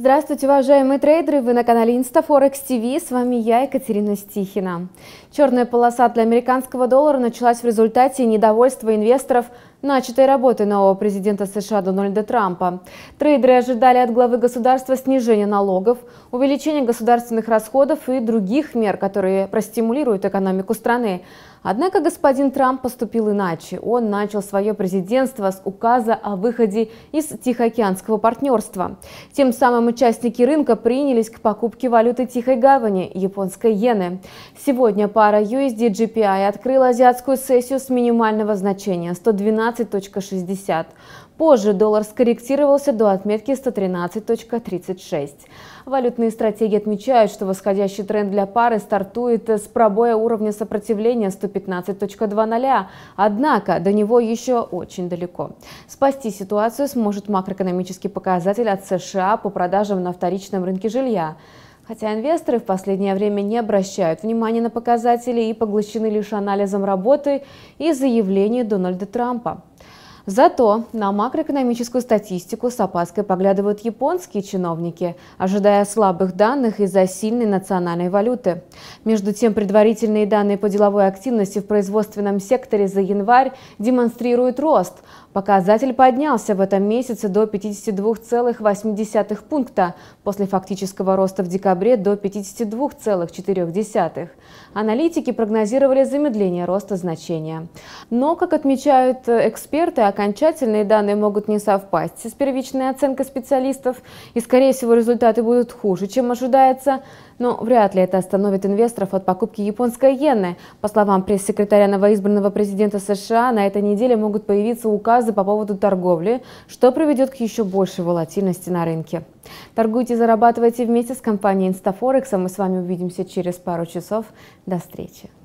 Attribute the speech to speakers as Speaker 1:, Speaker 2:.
Speaker 1: Здравствуйте, уважаемые трейдеры! Вы на канале InstaForex TV, с вами я, Екатерина Стихина. Черная полоса для американского доллара началась в результате недовольства инвесторов – начатой работы нового президента США Дональда Трампа. Трейдеры ожидали от главы государства снижения налогов, увеличения государственных расходов и других мер, которые простимулируют экономику страны. Однако господин Трамп поступил иначе. Он начал свое президентство с указа о выходе из Тихоокеанского партнерства. Тем самым участники рынка принялись к покупке валюты Тихой гавани – японской иены. Сегодня пара USD GPI открыла азиатскую сессию с минимального значения – 112 113.60. Позже доллар скорректировался до отметки 113.36. Валютные стратегии отмечают, что восходящий тренд для пары стартует с пробоя уровня сопротивления 115.20, однако до него еще очень далеко. Спасти ситуацию сможет макроэкономический показатель от США по продажам на вторичном рынке жилья. Хотя инвесторы в последнее время не обращают внимания на показатели и поглощены лишь анализом работы и заявлений Дональда Трампа. Зато на макроэкономическую статистику с опаской поглядывают японские чиновники, ожидая слабых данных из-за сильной национальной валюты. Между тем, предварительные данные по деловой активности в производственном секторе за январь демонстрируют рост. Показатель поднялся в этом месяце до 52,8 пункта, после фактического роста в декабре до 52,4. Аналитики прогнозировали замедление роста значения. Но, как отмечают э, эксперты, окончательные данные могут не совпасть с первичной оценкой специалистов, и, скорее всего, результаты будут хуже, чем ожидается. Но вряд ли это остановит инвесторов от покупки японской иены. По словам пресс-секретаря новоизбранного президента США, на этой неделе могут появиться указы по поводу торговли, что приведет к еще большей волатильности на рынке. Торгуйте и зарабатывайте вместе с компанией Инстафорексом. А мы с вами увидимся через пару часов. До встречи.